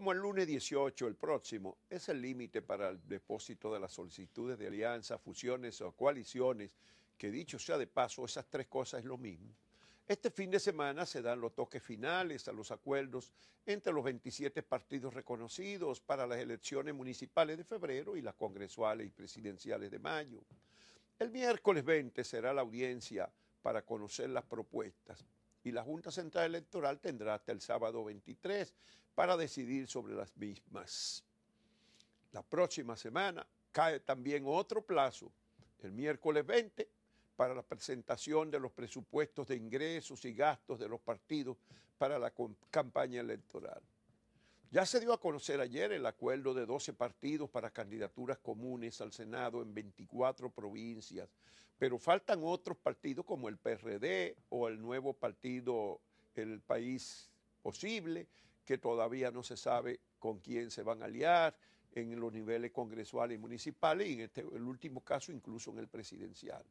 como el lunes 18, el próximo, es el límite para el depósito de las solicitudes de alianzas, fusiones o coaliciones, que dicho sea de paso, esas tres cosas es lo mismo. Este fin de semana se dan los toques finales a los acuerdos entre los 27 partidos reconocidos para las elecciones municipales de febrero y las congresuales y presidenciales de mayo. El miércoles 20 será la audiencia para conocer las propuestas y la Junta Central Electoral tendrá hasta el sábado 23 para decidir sobre las mismas. La próxima semana cae también otro plazo, el miércoles 20, para la presentación de los presupuestos de ingresos y gastos de los partidos para la campaña electoral. Ya se dio a conocer ayer el acuerdo de 12 partidos para candidaturas comunes al Senado en 24 provincias, pero faltan otros partidos como el PRD o el nuevo partido El País Posible, que todavía no se sabe con quién se van a aliar en los niveles congresuales y municipales y en este, el último caso incluso en el presidencial.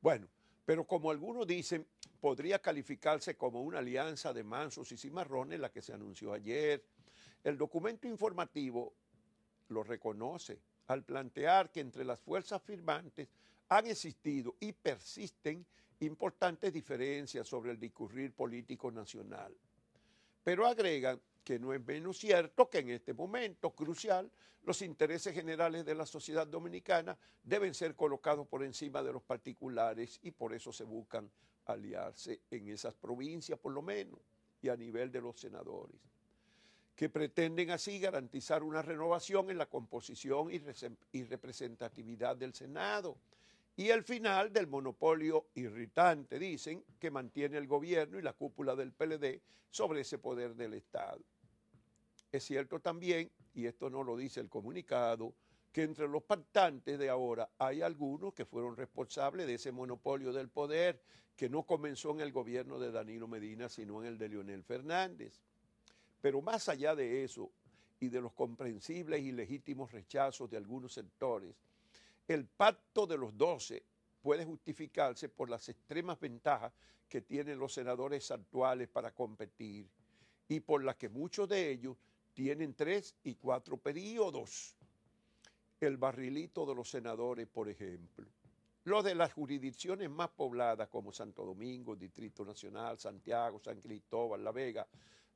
Bueno, pero como algunos dicen, podría calificarse como una alianza de mansos y cimarrones la que se anunció ayer el documento informativo lo reconoce al plantear que entre las fuerzas firmantes han existido y persisten importantes diferencias sobre el discurrir político nacional. Pero agregan que no es menos cierto que en este momento crucial los intereses generales de la sociedad dominicana deben ser colocados por encima de los particulares y por eso se buscan aliarse en esas provincias por lo menos y a nivel de los senadores que pretenden así garantizar una renovación en la composición y, representatividad del Senado y el final del monopolio irritante, dicen, que mantiene el gobierno y la cúpula del PLD sobre ese poder del Estado. Es cierto también, y esto no lo dice el comunicado, que entre los pactantes de ahora hay algunos que fueron responsables de ese monopolio del poder que no comenzó en el gobierno de Danilo Medina, sino en el de Leonel Fernández. Pero más allá de eso y de los comprensibles y legítimos rechazos de algunos sectores, el pacto de los doce puede justificarse por las extremas ventajas que tienen los senadores actuales para competir y por las que muchos de ellos tienen tres y cuatro periodos. El barrilito de los senadores, por ejemplo. Los de las jurisdicciones más pobladas como Santo Domingo, Distrito Nacional, Santiago, San Cristóbal, La Vega,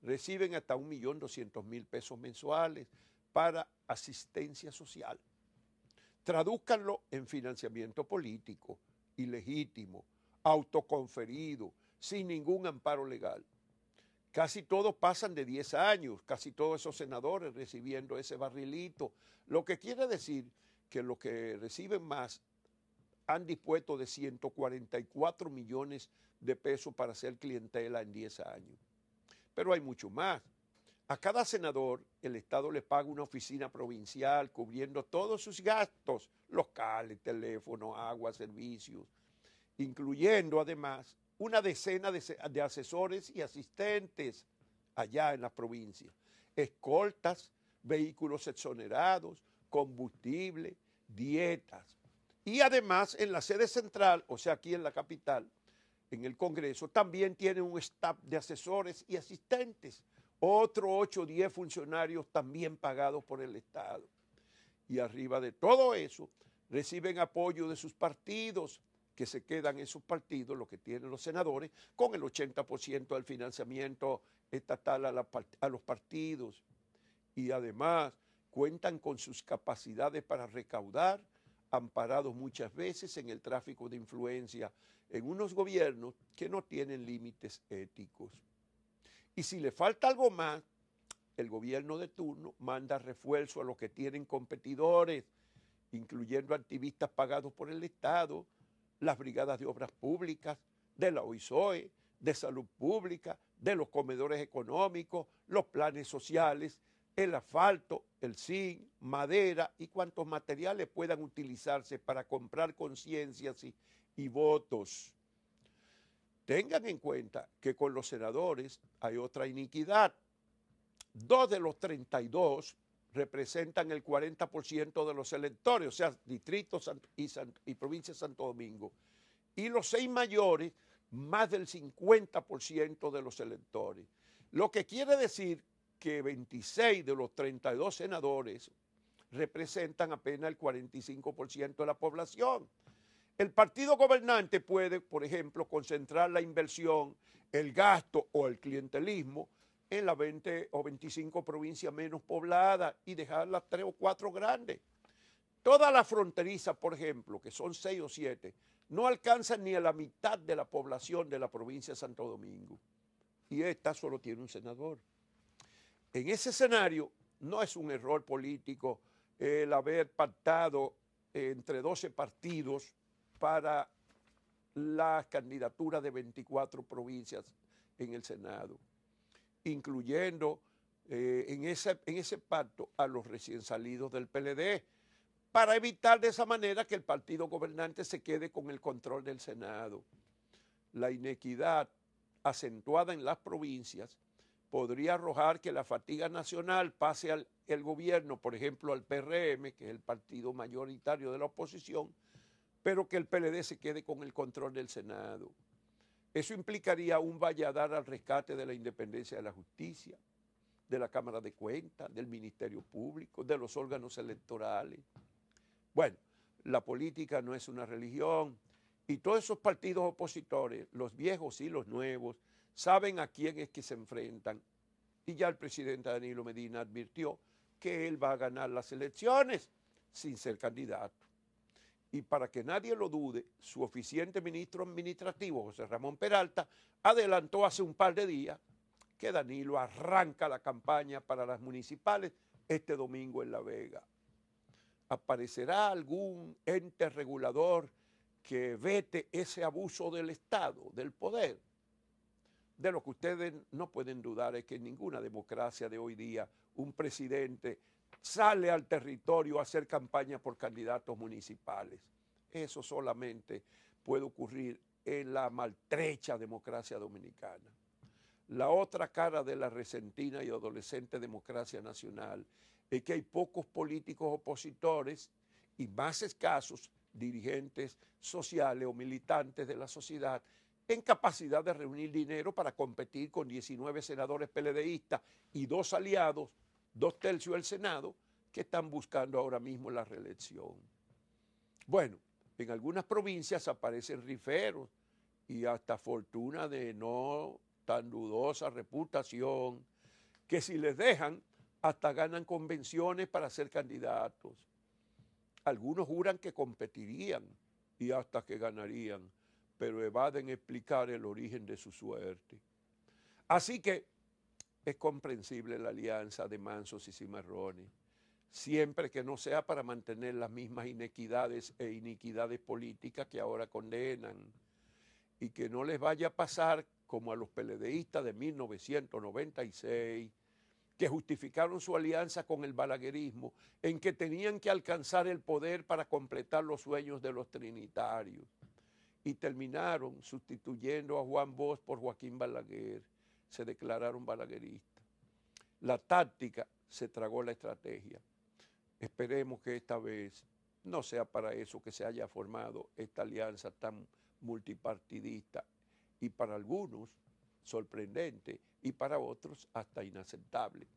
reciben hasta 1.200.000 pesos mensuales para asistencia social. Tradúzcanlo en financiamiento político, ilegítimo, autoconferido, sin ningún amparo legal. Casi todos pasan de 10 años, casi todos esos senadores recibiendo ese barrilito, lo que quiere decir que los que reciben más han dispuesto de 144 millones de pesos para ser clientela en 10 años pero hay mucho más. A cada senador el Estado le paga una oficina provincial cubriendo todos sus gastos locales, teléfono, agua, servicios, incluyendo además una decena de, asesores y asistentes allá en las provincias, escoltas, vehículos exonerados, combustible, dietas. Y además en la sede central, o sea, aquí en la capital, en el Congreso, también tiene un staff de asesores y asistentes, otros 8 o 10 funcionarios también pagados por el Estado. Y arriba de todo eso, reciben apoyo de sus partidos, que se quedan en sus partidos, lo que tienen los senadores, con el 80% del financiamiento estatal a los partidos. Y además cuentan con sus capacidades para recaudar amparados muchas veces en el tráfico de influencia en unos gobiernos que no tienen límites éticos. Y si le falta algo más, el gobierno de turno manda refuerzo a los que tienen competidores, incluyendo activistas pagados por el Estado, las brigadas de obras públicas, de la OISOE, de salud pública, de los comedores económicos, los planes sociales el asfalto, el zinc, madera y cuantos materiales puedan utilizarse para comprar conciencias y, votos. Tengan en cuenta que con los senadores hay otra iniquidad. Dos de los 32 representan el 40% de los electores, o sea, distrito y, y, provincia de Santo Domingo. Y los seis mayores, más del 50% de los electores. Lo que quiere decir que 26 de los 32 senadores representan apenas el 45% de la población. El partido gobernante puede, por ejemplo, concentrar la inversión, el gasto o el clientelismo en las 20 o 25 provincias menos pobladas y dejar las 3 o 4 grandes. Todas las fronterizas, por ejemplo, que son 6 o 7, no alcanzan ni a la mitad de la población de la provincia de Santo Domingo. Y esta solo tiene un senador en ese escenario no es un error político el haber pactado entre 12 partidos para la candidatura de 24 provincias en el Senado, incluyendo eh, en, en ese pacto a los recién salidos del PLD, para evitar de esa manera que el partido gobernante se quede con el control del Senado. La inequidad acentuada en las provincias podría arrojar que la fatiga nacional pase al gobierno, por ejemplo, al PRM, que es el partido mayoritario de la oposición, pero que el PLD se quede con el control del Senado. Eso implicaría un valladar al rescate de la independencia de la justicia, de la Cámara de Cuentas, del Ministerio Público, de los órganos electorales. Bueno, la política no es una religión y todos esos partidos opositores, los viejos y los nuevos, saben a quién es que se enfrentan. Y ya el presidente Danilo Medina advirtió que él va a ganar las elecciones sin ser candidato. Y para que nadie lo dude, su oficiente ministro administrativo, José Ramón Peralta, adelantó hace un par de días que Danilo arranca la campaña para las municipales este domingo en La Vega. ¿Aparecerá algún ente regulador que vete ese abuso del Estado, del poder? De lo que ustedes no pueden dudar es que en ninguna democracia de hoy día un presidente sale al territorio a hacer campaña por candidatos municipales. Eso solamente puede ocurrir en la maltrecha democracia dominicana. La otra cara de la resentina y adolescente democracia nacional es que hay pocos políticos opositores y más escasos dirigentes sociales o militantes de la sociedad en capacidad de reunir dinero para competir con 19 senadores peledeístas y dos aliados, dos tercios del Senado, que están buscando ahora mismo la reelección. Bueno, en algunas provincias aparecen riferos y hasta fortuna de no tan dudosa reputación, que si les dejan, hasta ganan convenciones para ser candidatos. Algunos juran que competirían y hasta que ganarían pero evaden explicar el origen de su suerte. Así que es comprensible la alianza de mansos y cimarrones, siempre que no sea para mantener las mismas inequidades e iniquidades políticas que ahora condenan, y que no les vaya a pasar como a los peledeístas de 1996, que justificaron su alianza con el balaguerismo, en que tenían que alcanzar el poder para completar los sueños de los trinitarios y terminaron sustituyendo a Juan Bosch por Joaquín Balaguer. Se declararon balagueristas. La táctica se tragó la estrategia. Esperemos que esta vez no sea para eso que se haya formado esta alianza tan multipartidista y para algunos sorprendente y para otros hasta inaceptable.